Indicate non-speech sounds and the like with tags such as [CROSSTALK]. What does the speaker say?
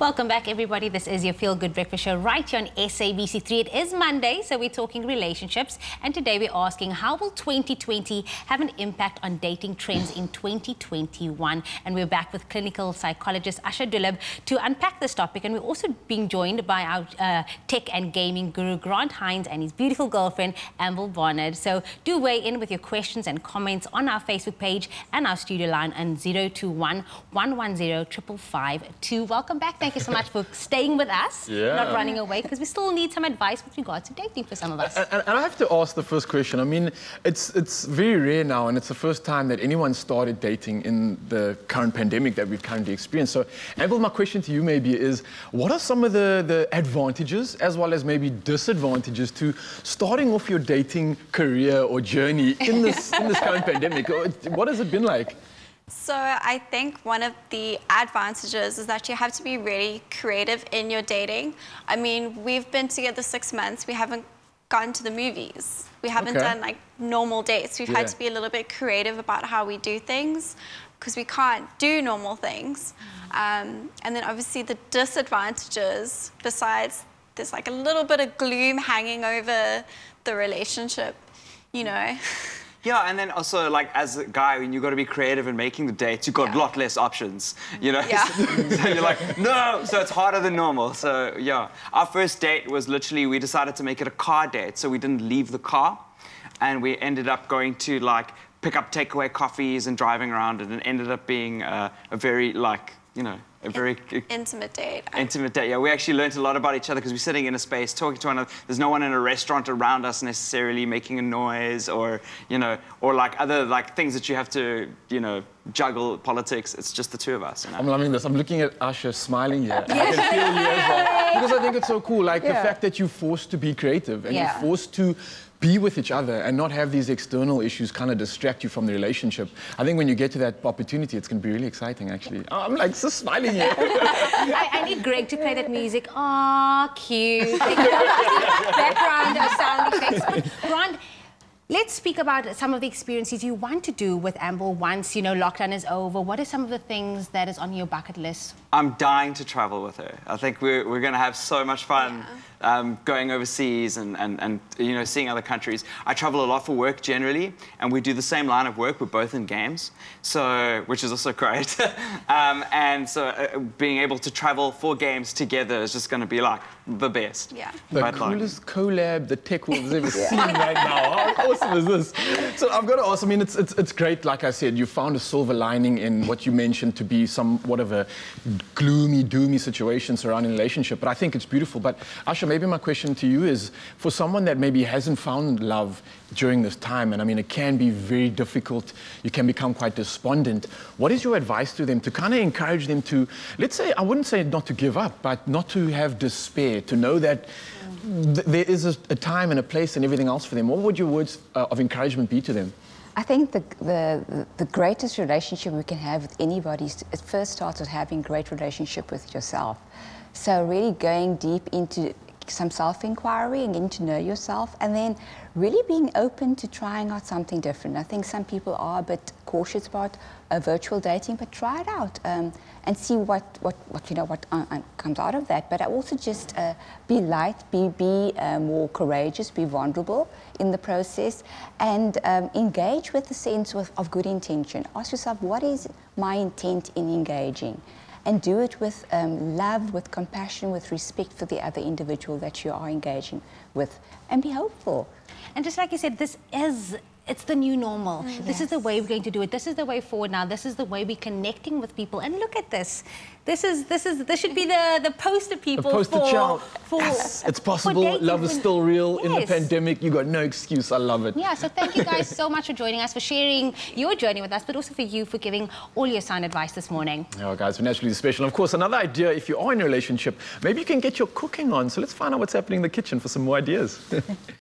Welcome back, everybody. This is your Feel Good Breakfast Show right here on SABC3. It is Monday, so we're talking relationships. And today we're asking, how will 2020 have an impact on dating trends in 2021? And we're back with clinical psychologist Asha Dulab to unpack this topic. And we're also being joined by our uh, tech and gaming guru, Grant Hines, and his beautiful girlfriend, Amble Barnard. So do weigh in with your questions and comments on our Facebook page and our studio line on 021 110 552. Welcome back. Thank thank you so much for staying with us, yeah. not running away, because we still need some advice with regard to dating for some of us. And, and, I have to ask the first question. I mean, it's, it's very rare now, and it's the first time that anyone started dating in the current pandemic that we've currently experienced. So, Abel, my question to you maybe is, what are some of the, the advantages as well as maybe disadvantages to starting off your dating career or journey in this, in this current [LAUGHS] pandemic? What has it been like? So I think one of the advantages is that you have to be really creative in your dating. I mean, we've been together six months. We haven't gone to the movies. We haven't okay. done like normal dates. We've yeah. had to be a little bit creative about how we do things because we can't do normal things. Um, and then obviously the disadvantages besides there's like a little bit of gloom hanging over the relationship, you know. [LAUGHS] Yeah, and then also like as a guy, when you got to be creative in making the dates, you have got a lot less options. You know, yeah. [LAUGHS] so you're like no, so it's harder than normal. So yeah, our first date was literally we decided to make it a car date, so we didn't leave the car, and we ended up going to like pick up takeaway coffees and driving around, and it ended up being uh, a very like you know, a in very... intimate date. Intimate date, yeah. We actually learned a lot about each other because we're sitting in a space talking to one another. There's no one in a restaurant around us necessarily making a noise or, you know, or like other like things that you have to, you know, juggle politics. It's just the two of us. You know? I'm loving this. I'm looking at Asha smiling here. Yeah. I can feel you as well. [LAUGHS] think it's so cool, like yeah. the fact that you're forced to be creative and yeah. you're forced to be with each other and not have these external issues kind of distract you from the relationship. I think when you get to that opportunity, it's going to be really exciting, actually. Oh, I'm like so smiling here. [LAUGHS] I, I, need Greg to play that music. Ah, cute. [LAUGHS] background of sound effects. But Grant, Let's speak about some of the experiences you want to do with Amble once, you know, lockdown is over. What are some of the things that is on your bucket list? I'm dying to travel with her. I think we're, we're going to have so much fun yeah. um, going overseas and, and, and, you know, seeing other countries. I travel a lot for work generally, and we do the same line of work. We're both in games, so which is also [LAUGHS] great. um, and so uh, being able to travel for games together is just going to be like the best. Yeah. The coolest collab the tech world has ever yeah. seen right now. [LAUGHS] awesome is this? So I've got to ask. I mean, it's, it's it's great. Like I said, you found a silver lining in what you mentioned to be some of a gloomy, doomy situation surrounding relationship. But I think it's beautiful. But Asha, maybe my question to you is: for someone that maybe hasn't found love during this time, and I mean, it can be very difficult. You can become quite despondent. What is your advice to them to kind of encourage them to, let's say, I wouldn't say not to give up, but not to have despair, to know that th there is a, a, time and a place and everything else for them. What would your words uh, of encouragement be to them? I think the, the, the greatest relationship we can have with anybody, it first starts with having great relationship with yourself. So really going deep into some self-inquiry and getting to know yourself and then really being open to trying out something different. I think some people are a bit cautious about uh, virtual dating, but try it out um, and see what, what, what, you know what uh, uh, comes out of that. But I also just uh, be light, be, be uh, more courageous, be vulnerable in the process, and um, engage with the sense of, of good intention. Ask yourself, what is my intent in engaging? and do it with um, love, with compassion, with respect for the other individual that you are engaging with, and be hopeful. And just like you said, this is it's the new normal. Mm, this yes. is the way we're going to do it. This is the way forward now. This is the way we're connecting with people. And look at this. This is this is this should be the the poster people the poster for, child. for yes, it's possible. Love is still real yes. in the pandemic. You got no excuse. I love it. Yeah. So thank you guys so much for joining us, for sharing your journey with us, but also for you for giving all your sound advice this morning. Yeah, oh, guys, we're naturally special. Of course, another idea if you are in a relationship, maybe you can get your cooking on. So let's find out what's happening in the kitchen for some more ideas. [LAUGHS]